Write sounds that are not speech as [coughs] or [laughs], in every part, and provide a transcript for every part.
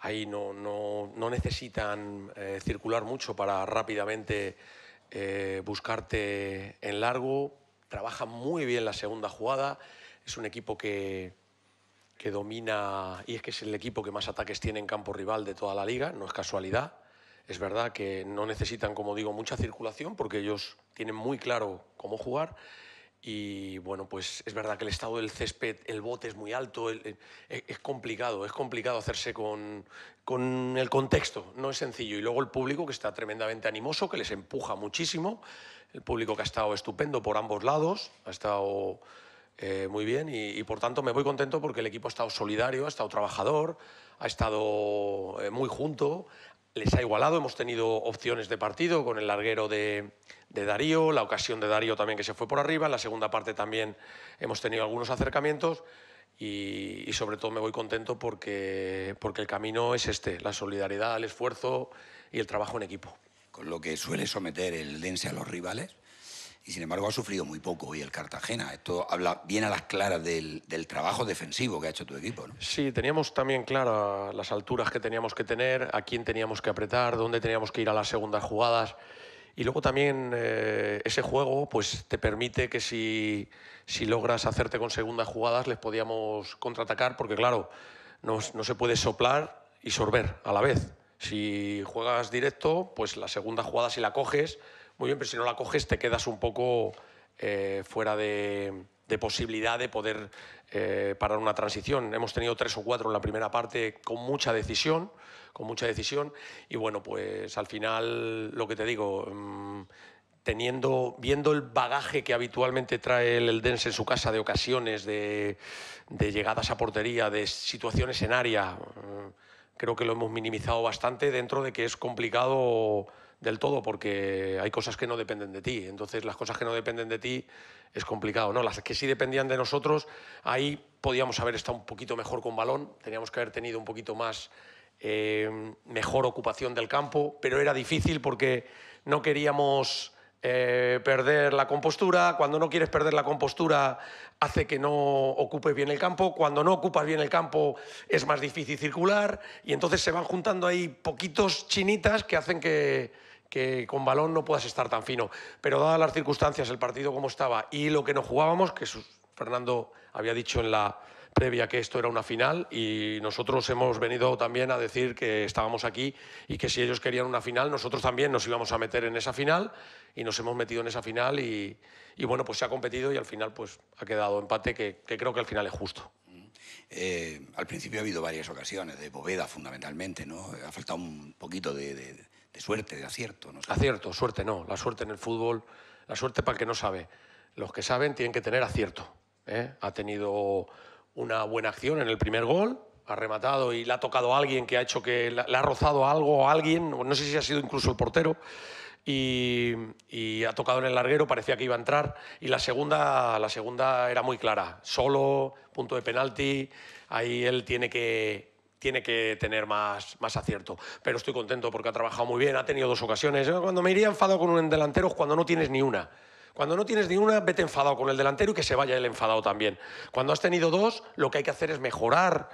ahí no, no, no necesitan eh, circular mucho para rápidamente eh, buscarte en largo. Trabaja muy bien la segunda jugada. Es un equipo que, que domina y es que es el equipo que más ataques tiene en campo rival de toda la liga, no es casualidad. Es verdad que no necesitan, como digo, mucha circulación porque ellos tienen muy claro cómo jugar y bueno, pues es verdad que el estado del césped, el bote es muy alto, e, es complicado, es complicado hacerse con, con el contexto, no es sencillo. Y luego el público que está tremendamente animoso, que les empuja muchísimo, el público que ha estado estupendo por ambos lados, ha estado eh, muy bien y, por tanto me voy contento porque el equipo ha estado solidario, ha estado trabajador, ha estado eh, muy junto, les ha igualado. Hemos tenido opciones de partido con el larguero de, Darío, la ocasión de Darío también que se fue por arriba. En la segunda parte también hemos tenido algunos acercamientos y, sobre todo me voy contento porque, porque el camino es este, la solidaridad, el esfuerzo y el trabajo en equipo. Con lo que suele someter el Dense a los rivales y sin embargo ha sufrido muy poco hoy el Cartagena. Esto habla bien a las claras del, trabajo defensivo que ha hecho tu equipo. ¿no? Sí, teníamos también claras las alturas que teníamos que tener, a quién teníamos que apretar, dónde teníamos que ir a las segundas jugadas. Y luego también eh, ese juego pues, te permite que si, logras hacerte con segundas jugadas les podíamos contraatacar porque claro, no, no se puede soplar y sorber a la vez. Si juegas directo, pues la segunda jugada si la coges muy bien, pero si no la coges te quedas un poco eh, fuera de, posibilidad de poder eh, parar una transición. Hemos tenido tres o cuatro en la primera parte con mucha decisión, con mucha decisión, y bueno, pues al final lo que te digo... Mm, teniendo, viendo el bagaje que habitualmente trae el Dense en su casa de ocasiones, de, de, llegadas a portería, de situaciones en área, mm, creo que lo hemos minimizado bastante dentro de que es complicado del todo porque hay cosas que no dependen de ti. Entonces, las cosas que no dependen de ti es complicado, ¿no? Las que sí dependían de nosotros, ahí podíamos haber estado un poquito mejor con balón, teníamos que haber tenido un poquito más eh, mejor ocupación del campo, pero era difícil porque no queríamos eh, perder la compostura. Cuando no quieres perder la compostura, hace que no ocupes bien el campo. Cuando no ocupas bien el campo, es más difícil circular. Y entonces se van juntando ahí poquitos chinitas que hacen que, que con balón no puedas estar tan fino. Pero dadas las circunstancias, el partido como estaba y lo que nos jugábamos, que Fernando había dicho en la previa que esto era una final y nosotros hemos venido también a decir que estábamos aquí y que si ellos querían una final, nosotros también nos íbamos a meter en esa final y nos hemos metido en esa final y, y bueno, pues se ha competido y al final pues ha quedado empate que, que creo que al final es justo. Eh, al principio ha habido varias ocasiones, de Boveda fundamentalmente, ¿no? Ha faltado un poquito de, de suerte, de acierto. No Acierto, suerte no. La suerte en el fútbol, la suerte para el que no sabe. Los que saben tienen que tener acierto. ¿eh? Ha tenido una buena acción en el primer gol, ha rematado y le ha tocado a alguien que ha hecho que le ha rozado algo a alguien, no sé si ha sido incluso el portero. Y, y, ha tocado en el larguero, parecía que iba a entrar. Y la segunda, la segunda era muy clara, solo, punto de penalti, ahí él tiene que, tiene que tener más, más acierto. Pero estoy contento porque ha trabajado muy bien, ha tenido dos ocasiones. Cuando me iría enfadado con un delantero es cuando no tienes ni una. Cuando no tienes ni una, vete enfadado con el delantero y que se vaya el enfadado también. Cuando has tenido dos, lo que hay que hacer es mejorar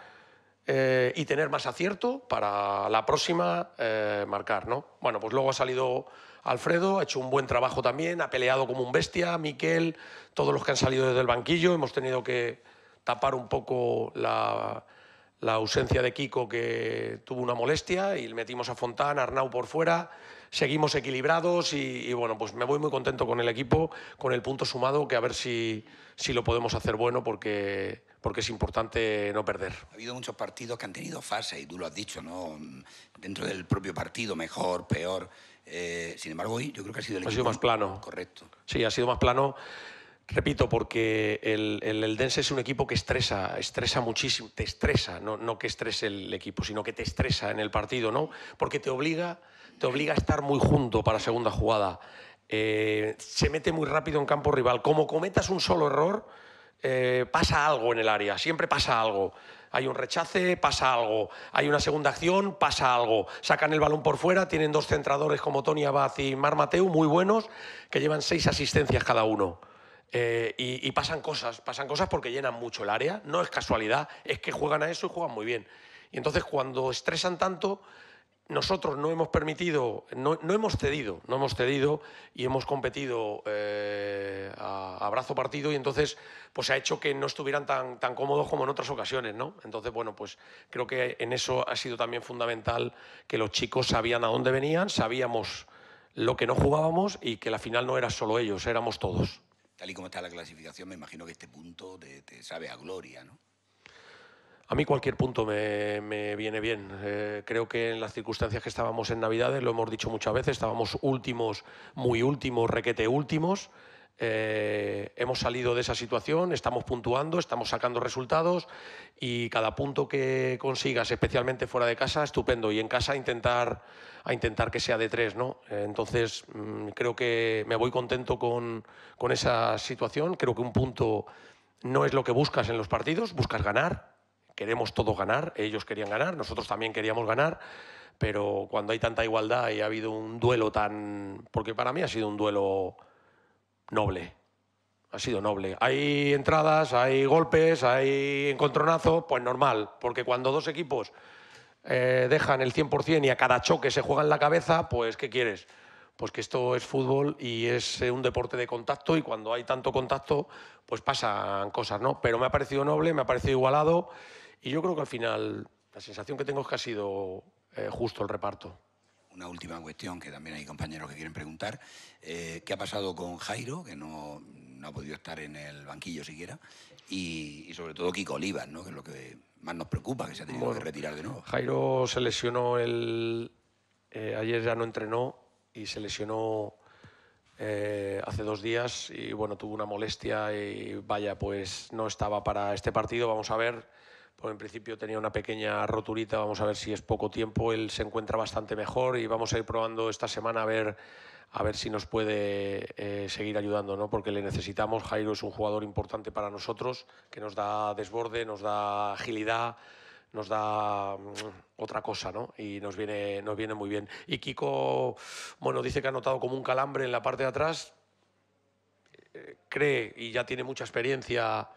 eh, y tener más acierto para la próxima eh, marcar, ¿no? Bueno, pues luego ha salido Alfredo, ha hecho un buen trabajo también, ha peleado como un bestia, Miquel, todos los que han salido desde el banquillo, hemos tenido que tapar un poco la la ausencia de Kiko que tuvo una molestia y metimos a Fontán, Arnau por fuera, seguimos equilibrados y, bueno, pues me voy muy contento con el equipo, con el punto sumado, que a ver si, si lo podemos hacer bueno porque, porque es importante no perder. Ha habido muchos partidos que han tenido fase y tú lo has dicho, ¿no? Dentro del propio partido, mejor, peor. Eh, sin embargo, hoy yo creo que ha sido el ha sido más plano. Correcto. Sí, ha sido más plano. Repito, porque el, Dense es un equipo que estresa, estresa muchísimo, te estresa, no, que estrese el equipo, sino que te estresa en el partido, ¿no? Porque te obliga, te obliga a estar muy junto para segunda jugada. Eh, se mete muy rápido en campo rival. Como cometas un solo error, eh, pasa algo en el área, siempre pasa algo. Hay un rechace, pasa algo. Hay una segunda acción, pasa algo. Sacan el balón por fuera, tienen dos centradores como Tony Abad y Mar Mateu, muy buenos, que llevan seis asistencias cada uno. Eh, y, pasan cosas, pasan cosas porque llenan mucho el área, no es casualidad, es que juegan a eso y juegan muy bien. Y entonces cuando estresan tanto, nosotros no hemos permitido, no, hemos cedido, no hemos cedido y hemos competido eh, a, brazo partido y entonces pues ha hecho que no estuvieran tan, tan cómodos como en otras ocasiones, ¿no? Entonces, bueno, pues creo que en eso ha sido también fundamental que los chicos sabían a dónde venían, sabíamos lo que no jugábamos y que la final no era solo ellos, éramos todos tal y como está la clasificación, me imagino que este punto te, sabe a gloria, ¿no? A mí cualquier punto me, viene bien. Eh, creo que en las circunstancias que estábamos en Navidades, lo hemos dicho muchas veces, estábamos últimos, muy últimos, requete últimos. Eh, hemos salido de esa situación, estamos puntuando, estamos sacando resultados y cada punto que consigas, especialmente fuera de casa, estupendo. Y en casa intentar, a intentar que sea de tres, ¿no? entonces mm, creo que me voy contento con, con esa situación. Creo que un punto no es lo que buscas en los partidos, buscas ganar. Queremos todos ganar, ellos querían ganar, nosotros también queríamos ganar pero cuando hay tanta igualdad y ha habido un duelo tan... Porque para mí ha sido un duelo noble. Ha sido noble. Hay entradas, hay golpes, hay encontronazo, pues normal, porque cuando dos equipos eh, dejan el 100% y a cada choque se juega en la cabeza, pues ¿qué quieres? Pues que esto es fútbol y es eh, un deporte de contacto y cuando hay tanto contacto, pues pasan cosas, ¿no? Pero me ha parecido noble, me ha parecido igualado y yo creo que al final la sensación que tengo es que ha sido eh, justo el reparto una última cuestión que también hay compañeros que quieren preguntar. Eh, ¿Qué ha pasado con Jairo, que no, ha podido estar en el banquillo siquiera? Y, sobre todo Kiko Olivas, ¿no? que es lo que más nos preocupa, que se ha tenido que retirar de nuevo. Jairo se lesionó el... Eh, ayer ya no entrenó y se lesionó eh, hace dos días y bueno, tuvo una molestia y vaya, pues no estaba para este partido. Vamos a ver pues en principio tenía una pequeña roturita, vamos a ver si es poco tiempo, él se encuentra bastante mejor y vamos a ir probando esta semana a ver, a ver si nos puede eh, seguir ayudando, ¿no? porque le necesitamos, Jairo es un jugador importante para nosotros, que nos da desborde, nos da agilidad, nos da mm, otra cosa, ¿no? Y nos viene, nos viene muy bien. Y Kiko, bueno, dice que ha notado como un calambre en la parte de atrás. Eh, cree y ya tiene mucha experiencia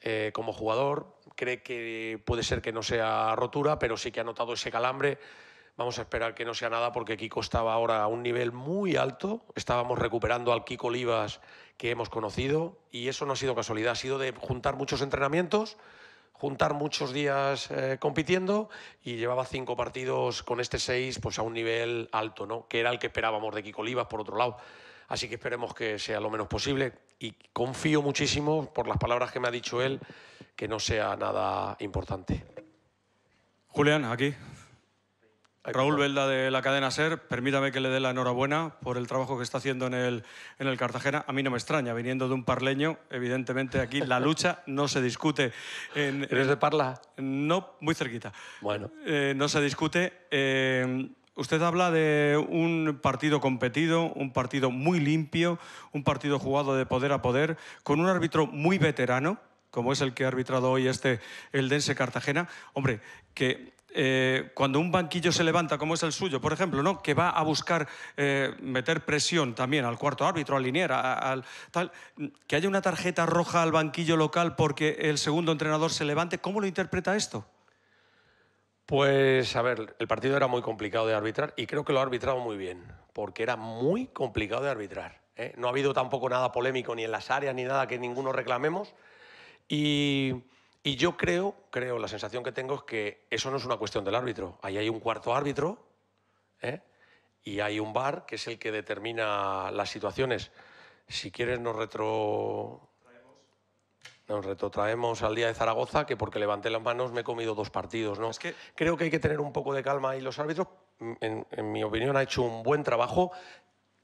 eh, como jugador. Cree que puede ser que no sea rotura, pero sí que ha notado ese calambre. Vamos a esperar que no sea nada porque Kiko estaba ahora a un nivel muy alto. Estábamos recuperando al Kiko Olivas que hemos conocido y eso no ha sido casualidad, ha sido de juntar muchos entrenamientos, juntar muchos días eh, compitiendo y llevaba cinco partidos con este seis pues a un nivel alto, ¿no? que era el que esperábamos de Kiko Olivas por otro lado. Así que esperemos que sea lo menos posible y confío muchísimo, por las palabras que me ha dicho él, que no sea nada importante. Julián, aquí. Raúl Velda de la cadena SER, permítame que le dé la enhorabuena por el trabajo que está haciendo en el, en el Cartagena. A mí no me extraña, viniendo de un parleño, evidentemente aquí la lucha no se discute. ¿Eres de Parla? No, muy cerquita. Bueno. Eh, no se discute. Eh, Usted habla de un partido competido, un partido muy limpio, un partido jugado de poder a poder, con un árbitro muy veterano, como es el que ha arbitrado hoy este el Dense Cartagena. Hombre, que eh, cuando un banquillo se levanta, como es el suyo, por ejemplo, ¿no? que va a buscar eh, meter presión también al cuarto árbitro, al liniera, al tal, que haya una tarjeta roja al banquillo local porque el segundo entrenador se levante, ¿cómo lo interpreta esto? Pues a ver, el partido era muy complicado de arbitrar y creo que lo ha arbitrado muy bien, porque era muy complicado de arbitrar. ¿eh? No ha habido tampoco nada polémico ni en las áreas ni nada que ninguno reclamemos. Y, yo creo, creo, la sensación que tengo es que eso no es una cuestión del árbitro. Ahí hay un cuarto árbitro ¿eh? y hay un bar que es el que determina las situaciones. Si quieres nos retro nos retrotraemos al día de Zaragoza, que porque levanté las manos me he comido dos partidos. ¿no? Es que... Creo que hay que tener un poco de calma y los árbitros, mm, en, mi opinión, ha hecho un buen trabajo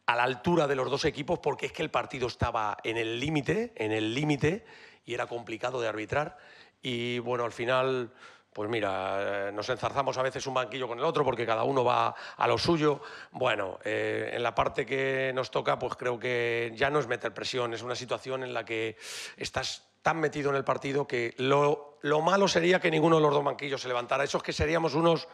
a la altura de los dos equipos porque es que el partido estaba en el límite, en el límite, y era complicado de arbitrar. Y bueno, al final, pues mira, eh, nos enzarzamos a veces un banquillo con el otro porque cada uno va a lo suyo. Bueno, eh, en la parte que nos toca, pues creo que ya no es meter presión, es una situación en la que estás tan metido en el partido que lo, malo sería que ninguno de los dos manquillos se levantara. Eso es que seríamos unos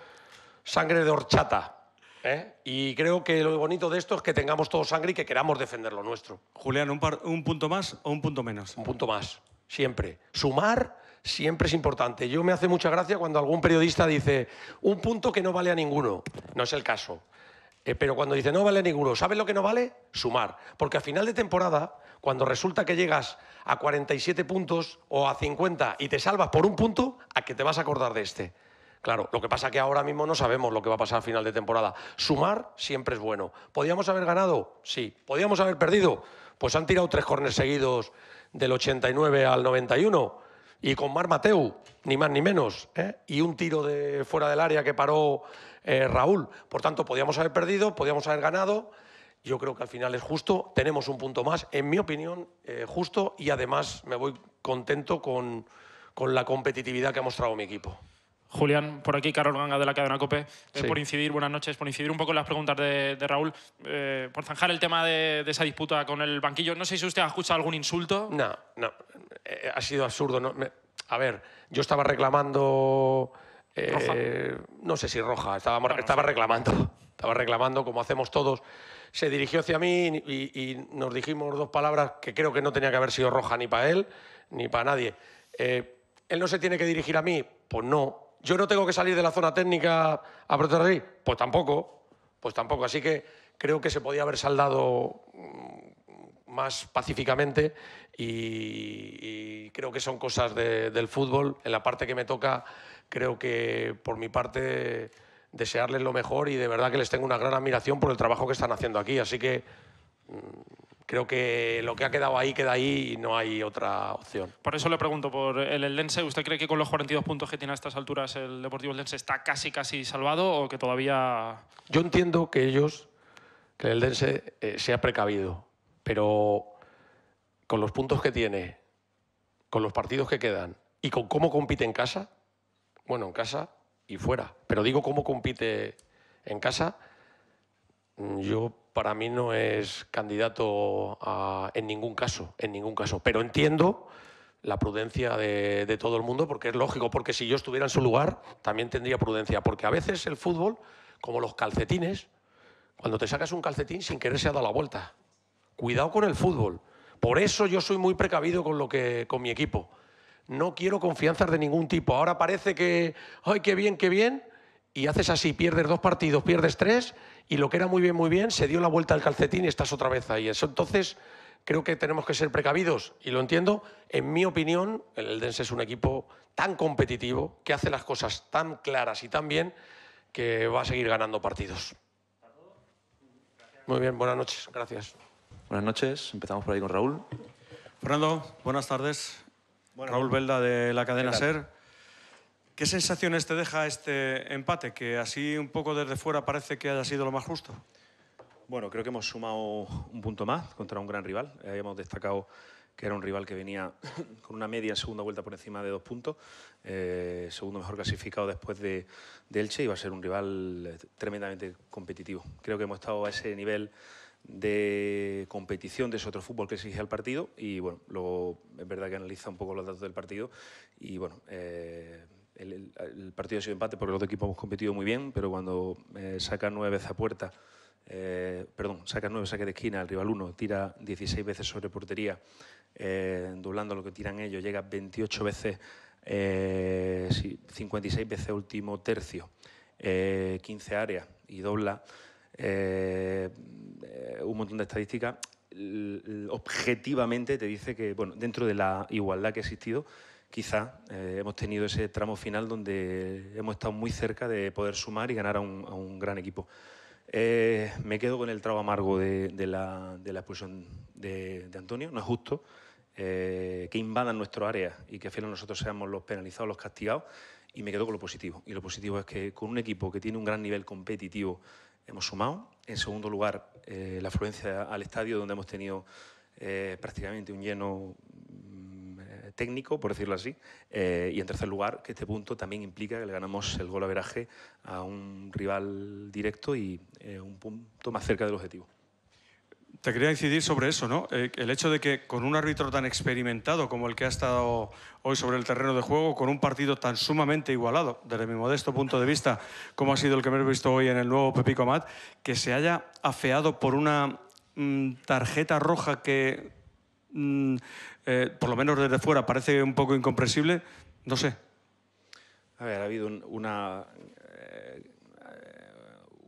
sangre de horchata. ¿Eh? Y creo que lo bonito de esto es que tengamos todo sangre y que queramos defender lo nuestro. Julián, ¿un, punto más o un punto menos? Un punto más, siempre. Sumar siempre es importante. Yo me hace mucha gracia cuando algún periodista dice un punto que no vale a ninguno. No es el caso. Eh, pero cuando dice no vale a ninguno, ¿sabes lo que no vale? Sumar. Porque a final de temporada cuando resulta que llegas a 47 puntos o a 50 y te salvas por un punto, a que te vas a acordar de este. Claro, lo que pasa que ahora mismo no sabemos lo que va a pasar al final de temporada. Sumar siempre es bueno. ¿Podíamos haber ganado? Sí. ¿Podíamos haber perdido? Pues han tirado tres corners seguidos del 89 al 91 y con Mar Mateu, ni más ni menos, ¿eh? y un tiro de fuera del área que paró eh, Raúl. Por tanto, podíamos haber perdido, podíamos haber ganado yo creo que al final es justo, tenemos un punto más, en mi opinión, eh, justo y además me voy contento con, la competitividad que ha mostrado mi equipo. Julián, por aquí, Carol Ganga de la cadena COPE. Eh, por incidir, buenas noches, por incidir un poco en las preguntas de, Raúl, eh, por zanjar el tema de, esa disputa con el banquillo. No sé si usted ha escuchado algún insulto. No, no, ha sido absurdo. a ver, yo estaba reclamando... no sé si roja, estaba, estaba reclamando, [laughs] estaba reclamando como hacemos todos se dirigió hacia mí y, nos dijimos dos palabras que creo que no tenía que haber sido roja ni para él ni para nadie. Eh, ¿Él no se tiene que dirigir a mí? Pues no. ¿Yo no tengo que salir de la zona técnica a proteger? Pues tampoco. Pues tampoco. Así que creo que se podía haber saldado mm, más pacíficamente y, creo que son cosas del fútbol. En la parte que me toca, creo que por mi parte desearles lo mejor y de verdad que les tengo una gran admiración por el trabajo que están haciendo aquí. Así que mm, creo que lo que ha quedado ahí queda ahí y no hay otra opción. Por eso le pregunto por el Eldense. ¿Usted cree que con los 42 puntos que tiene a estas alturas el Deportivo Eldense está casi, casi salvado o que todavía...? Yo entiendo que ellos, que el Eldense sea eh, se precavido, pero con los puntos que tiene, con los partidos que quedan y con cómo compite en casa, bueno, en casa y fuera. Pero digo cómo compite en casa. Mm, yo para mí no es candidato en ningún caso, en ningún caso. Pero entiendo la prudencia de, todo el mundo porque es lógico, porque si yo estuviera en su lugar también tendría prudencia, porque a veces el fútbol, como los calcetines, cuando te sacas un calcetín sin querer se ha dado la vuelta. Cuidado con el fútbol. Por eso yo soy muy precavido con lo que con mi equipo. No quiero confianzas de ningún tipo. Ahora parece que, ay, qué bien, qué bien, y haces así, pierdes dos partidos, pierdes tres, y lo que era muy bien, muy bien, se dio la vuelta al calcetín y estás otra vez ahí. Eso entonces creo que tenemos que ser precavidos, y lo entiendo. En mi opinión, el Dense es un equipo tan competitivo, que hace las cosas tan claras y tan bien, que va a seguir ganando partidos. Muy bien, buenas noches, gracias. Buenas noches, empezamos por ahí con Raúl. Fernando, buenas tardes. Raúl Velda de la cadena SER. ¿Qué sensaciones te deja este empate? Que así un poco desde fuera parece que haya sido lo más justo. Bueno, creo que hemos sumado un punto más contra un gran rival. Eh, habíamos destacado que era un rival que venía [coughs] con una media segunda vuelta por encima de dos puntos, eh, segundo mejor clasificado después de, de Elche y va a ser un rival eh, tremendamente competitivo. Creo que hemos estado a ese nivel de competición de ese otro fútbol que exige al partido y bueno, luego es verdad que analiza un poco los datos del partido y bueno, eh, el, partido ha sido empate porque los dos equipos hemos competido muy bien, pero cuando eh, saca nueve veces a puerta, eh, perdón, saca nueve saques de esquina, el rival uno tira 16 veces sobre portería, doblando lo que tiran ellos, llega 28 veces, 56 veces último tercio, 15 áreas y dobla eh, un montón de estadísticas, objetivamente te dice que, bueno, dentro de la igualdad que ha existido, quizá eh, hemos tenido ese tramo final donde hemos estado muy cerca de poder sumar y ganar a un, gran equipo. Eh, me quedo con el trago amargo de, la, expulsión de, Antonio, no es justo. que invadan nuestro área y que al final nosotros seamos los penalizados, los castigados, y me quedo con lo positivo. Y lo positivo es que con un equipo que tiene un gran nivel competitivo, hemos sumado. En segundo lugar, eh, la afluencia al estadio, donde hemos tenido eh, prácticamente un lleno mm, eh, técnico, por decirlo así. y en tercer lugar, que este punto también implica que le ganamos el gol a veraje a un rival directo y un punto más cerca del objetivo te quería incidir sobre eso, ¿no? Eh, el hecho de que con un árbitro tan experimentado como el que ha estado hoy sobre el terreno de juego, con un partido tan sumamente igualado, desde mi modesto punto de vista, como ha sido el que hemos visto hoy en el nuevo Pepico Mat, que se haya afeado por una mm, tarjeta roja que, mm, eh, por lo menos desde fuera, parece un poco incomprensible, no sé. A ver, ha habido una eh,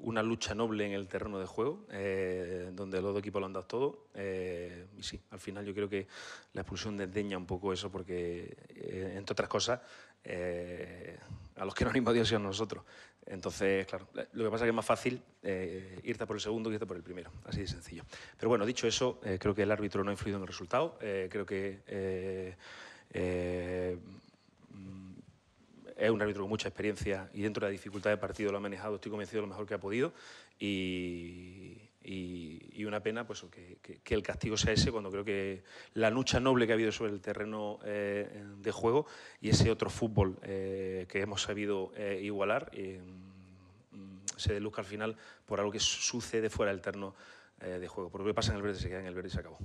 una lucha noble en el terreno de juego, eh, donde los dos equipos lo han dado todo. Eh, y sí, al final yo creo que la expulsión desdeña un poco eso, porque eh, entre otras cosas, a los que no han invadido sido nosotros. Entonces, claro, lo que pasa es que es más fácil irte por el segundo que irte por el primero, así de sencillo. Pero bueno, dicho eso, creo que el árbitro no ha influido en el resultado. creo que es un árbitro con mucha experiencia y dentro de la dificultad de partido lo ha manejado, estoy convencido, de lo mejor que ha podido. Y, una pena pues, que, el castigo sea ese, cuando creo que la lucha noble que ha habido sobre el terreno eh, de juego y ese otro fútbol eh, que hemos sabido eh, igualar mm, se luca al final por algo que sucede fuera del terreno de juego. Porque lo pasa en el verde se queda en el verde y se acabó.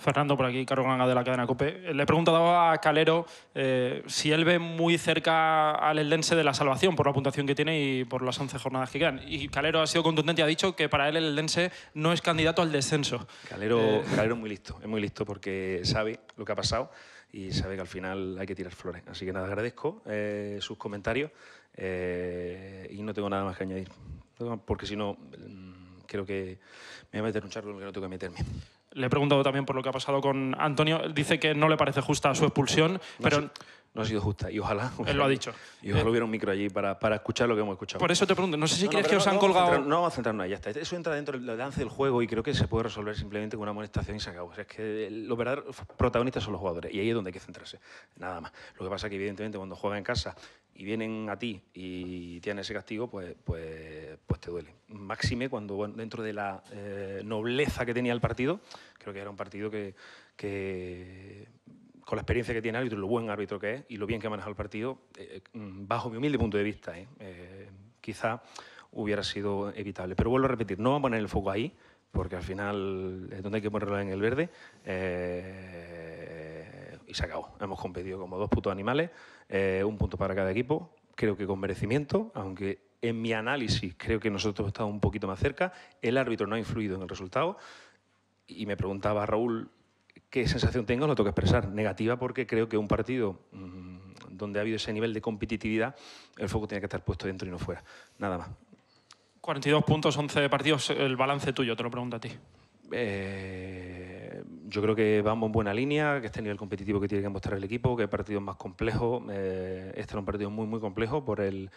Fernando, por aquí, Caro Ganga de la cadena COPE. Le he preguntado a Calero eh, si él ve muy cerca al Eldense de la salvación por la puntuación que tiene y por las 11 jornadas que quedan. Y Calero ha sido contundente y ha dicho que para él el Eldense no es candidato al descenso. Eh, Calero, es muy listo, es muy listo porque sabe lo que ha pasado y sabe que al final hay que tirar flores. Así que nada, agradezco eh, sus comentarios y no tengo nada más que añadir. Porque si no, mm, creo que me voy a meter un charlo en el que no tengo que meterme. Le he preguntado también por lo que ha pasado con Antonio. Dice que no le parece justa su expulsión, pero no ha sido justa. Y ojalá. [laughs] Él lo ha dicho. Y eh, hubiera un micro allí para, escuchar lo que hemos escuchado. Por eso te pregunto, no sé si crees que os han colgado. no vamos a centrarnos ahí, ya está. Eso entra dentro del lance del juego y creo que se puede resolver simplemente con una amonestación y se acabó. es que los verdaderos protagonistas son los jugadores y ahí es donde hay que centrarse. Nada más. Lo que pasa es que, evidentemente, cuando juegan en casa y vienen a ti y tienen ese castigo, pues, pues, pues te duele. Máxime cuando, dentro de la eh, nobleza que tenía el partido, creo que era un partido que, que con la experiencia que tiene el árbitro, lo buen árbitro que es y lo bien que ha manejado el partido, eh, mm, bajo mi humilde punto de vista, ¿eh? eh, quizá hubiera sido evitable. Pero vuelvo a repetir, no vamos a poner el foco ahí, porque al final es donde hay que ponerlo en el verde. Eh, y se acabó. Hemos competido como dos putos animales, un punto para cada equipo, creo que con merecimiento, aunque en mi análisis creo que nosotros hemos estado un poquito más cerca, el árbitro no ha influido en el resultado. Y me preguntaba Raúl ¿Qué sensación tengo? Lo tengo que expresar. Negativa porque creo que un partido mm, donde ha habido ese nivel de competitividad, el foco tiene que estar puesto dentro y no fuera. Nada más. 42 puntos, 11 partidos, el balance tuyo, te lo pregunto a ti. Eh, yo creo que vamos en buena línea, que este nivel competitivo que tiene que mostrar el equipo, que hay partidos más complejos. Eh, este era un partido muy, muy complejo por el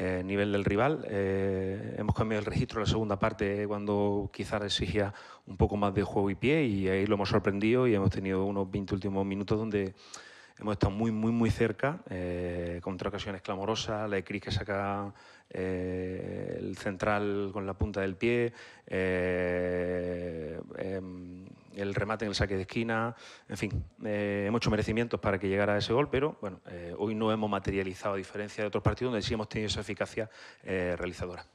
eh, nivel del rival. Eh, hemos cambiado el registro en la segunda parte eh, cuando quizás exigía un poco más de juego y pie y ahí lo hemos sorprendido y hemos tenido unos 20 últimos minutos donde Hemos estado muy, muy, muy cerca, eh, contra ocasiones clamorosas, la de Cris que saca eh, el central con la punta del pie, eh, em, el remate en el saque de esquina, en fin, hemos hecho merecimientos para que llegara ese gol, pero bueno, hoy no hemos materializado, a diferencia de otros partidos donde sí hemos tenido esa eficacia realizadora.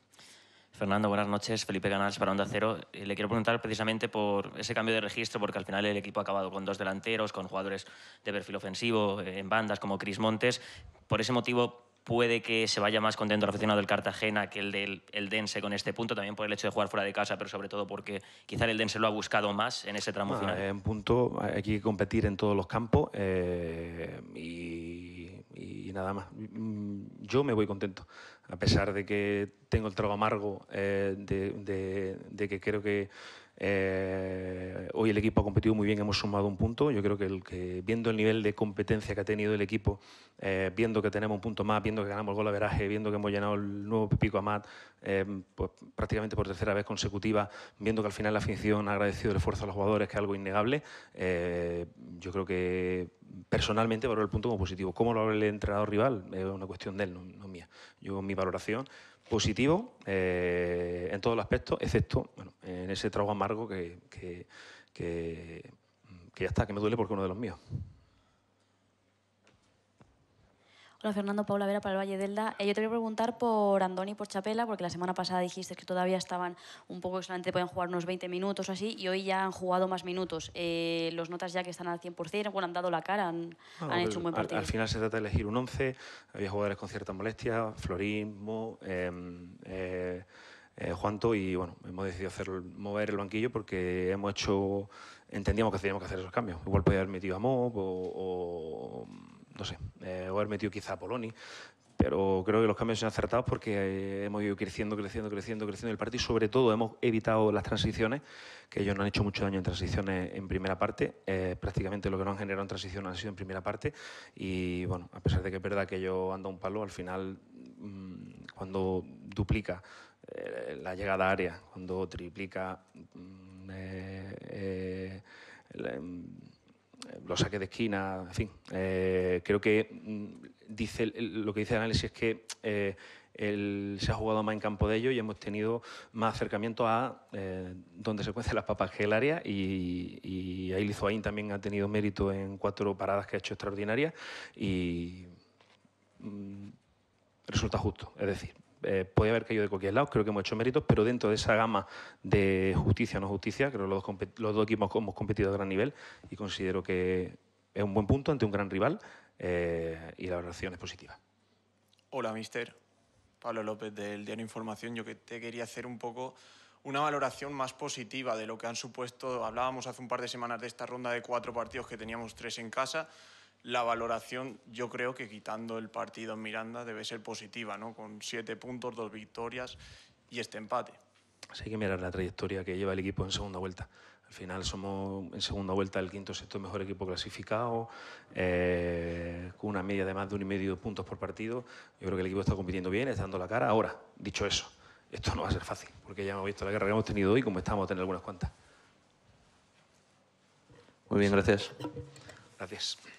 Fernando, buenas noches. Felipe Canals para Onda Cero. Eh, le quiero preguntar precisamente por ese cambio de registro, porque al final el equipo ha acabado con dos delanteros, con jugadores de perfil ofensivo, eh, en bandas como Cris Montes. Por ese motivo, puede que se vaya más contento el aficionado del Cartagena que el del Dense con este punto, también por el hecho de jugar fuera de casa, pero sobre todo porque quizá el Dense lo ha buscado más en ese tramo ah, final. Es punto, hay que competir en todos los campos eh, y y nada más. Mm, yo me voy contento, a pesar de que tengo el trago amargo, eh, de, de que creo que eh, hoy el equipo ha competido muy bien, hemos sumado un punto. Yo creo que, el viendo el nivel de competencia que ha tenido el equipo, eh, viendo que tenemos un punto más, viendo que ganamos el gol a veraje, viendo que hemos llenado el nuevo pico a Mat, eh, pues, prácticamente por tercera vez consecutiva, viendo que al final la afición ha agradecido el esfuerzo a los jugadores, que es algo innegable, yo creo que personalmente valoro el punto como positivo. ¿Cómo lo habla el entrenador rival? Es una cuestión de él, no, no mía. Yo, mi valoración positivo eh, en todos los aspectos, excepto en ese trago amargo que, que, que, que ya está, que me duele porque uno de los míos. Hola Fernando, Paula Vera para el Valle Delda. Eh, yo te voy a preguntar por Andoni y por Chapela, porque la semana pasada dijiste que todavía estaban un poco que solamente jugar unos 20 minutos o así, y hoy ya han jugado más minutos. Eh, los notas ya que están al 100%, bueno, han dado la cara, han, ah, hecho un buen partido. Al, final se trata de elegir un 11, había jugadores con cierta molestia, florismo, em, eh, Juanto, y bueno, hemos decidido hacer, mover el banquillo porque hemos hecho, entendíamos que teníamos que hacer esos cambios. Igual podía haber metido a MOB o no sé, eh, o haber metido quizá a Poloni, pero creo que los cambios se han acertado porque eh, hemos ido creciendo, creciendo, creciendo, creciendo el partido y sobre todo hemos evitado las transiciones, que ellos no han hecho mucho daño en transiciones en primera parte, eh, prácticamente lo que no han generado en transición han sido en primera parte y bueno, a pesar de que es verdad que ellos ando un palo, al final mm, cuando duplica la llegada a área, cuando triplica... Mm, mm, los saques de esquina, en fin. Eh, creo que mm, dice, lo que dice el análisis es que eh, se ha jugado más en campo de ello y hemos tenido más acercamiento a eh, donde se cuecen las papas que el área y, y ahí también ha tenido mérito en cuatro paradas que ha hecho extraordinarias y mm, resulta justo. Es decir, eh, puede haber caído de cualquier lado, creo que hemos hecho méritos, pero dentro de esa gama de justicia no justicia, creo que los dos, los dos equipos hemos competido a gran nivel y considero que es un buen punto ante un gran rival eh, y la valoración es positiva. Hola, mister. Pablo López del Diario Información. Yo que te quería hacer un poco una valoración más positiva de lo que han supuesto. Hablábamos hace un par de semanas de esta ronda de cuatro partidos que teníamos tres en casa la valoración yo creo que quitando el partido en Miranda debe ser positiva, ¿no? Con siete puntos, dos victorias y este empate. Hay que mirar la trayectoria que lleva el equipo en segunda vuelta. Al final somos en segunda vuelta el quinto sexto mejor equipo clasificado, eh, con una media de más de un y medio puntos por partido. Yo creo que el equipo está compitiendo bien, está dando la cara. Ahora, dicho eso, esto no va a ser fácil, porque ya hemos visto la guerra que hemos tenido hoy, como estamos a tener algunas cuantas. Muy bien, gracias. Gracias.